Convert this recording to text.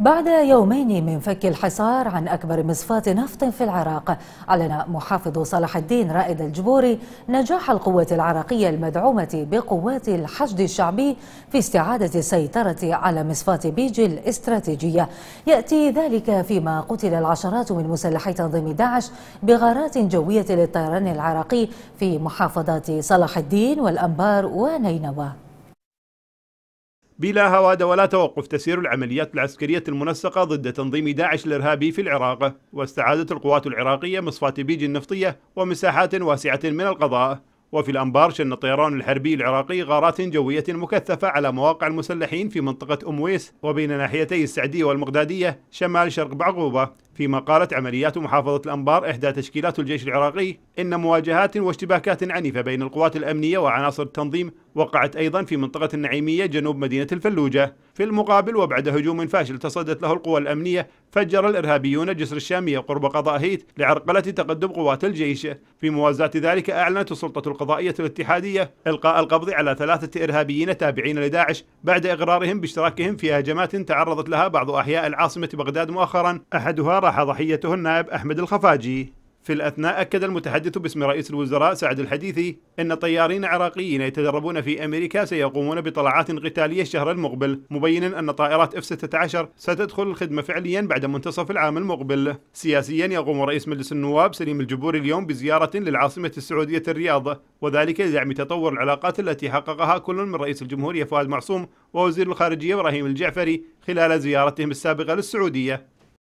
بعد يومين من فك الحصار عن أكبر مصفاة نفط في العراق أعلن محافظ صلاح الدين رائد الجبوري نجاح القوة العراقية المدعومة بقوات الحشد الشعبي في استعادة السيطرة على مصفاة بيج الاستراتيجية يأتي ذلك فيما قتل العشرات من مسلحي تنظيم داعش بغارات جوية للطيران العراقي في محافظات صلاح الدين والأنبار ونينوى بلا هوادة ولا توقف تسير العمليات العسكرية المنسقة ضد تنظيم داعش الإرهابي في العراق واستعادت القوات العراقية مصفات بيج النفطية ومساحات واسعة من القضاء وفي الأنبار شن الطيران الحربي العراقي غارات جوية مكثفة على مواقع المسلحين في منطقة امويس وبين ناحيتي السعدية والمقدادية شمال شرق بعقوبة فيما قالت عمليات محافظة الأنبار إحدى تشكيلات الجيش العراقي إن مواجهات واشتباكات عنيفة بين القوات الأمنية وعناصر التنظيم وقعت أيضا في منطقة النعيمية جنوب مدينة الفلوجة في المقابل وبعد هجوم فاشل تصدت له القوى الأمنية فجر الإرهابيون جسر الشامية قرب قضاء هيت لعرقلة تقدم قوات الجيش في موازاة ذلك أعلنت السلطة القضائية الاتحادية إلقاء القبض على ثلاثة إرهابيين تابعين لداعش بعد إقرارهم باشتراكهم في هجمات تعرضت لها بعض أحياء العاصمة بغداد مؤخرا أحدها راح ضحيته النائب أحمد الخفاجي في الأثناء أكد المتحدث باسم رئيس الوزراء سعد الحديثي أن طيارين عراقيين يتدربون في أمريكا سيقومون بطلعات قتالية الشهر المقبل مبينا أن طائرات F-16 ستدخل الخدمة فعليا بعد منتصف العام المقبل سياسيا يقوم رئيس مجلس النواب سليم الجبوري اليوم بزيارة للعاصمة السعودية الرياض وذلك لدعم تطور العلاقات التي حققها كل من رئيس الجمهورية فؤاد معصوم ووزير الخارجية إبراهيم الجعفري خلال زيارتهم السابقة للسعودية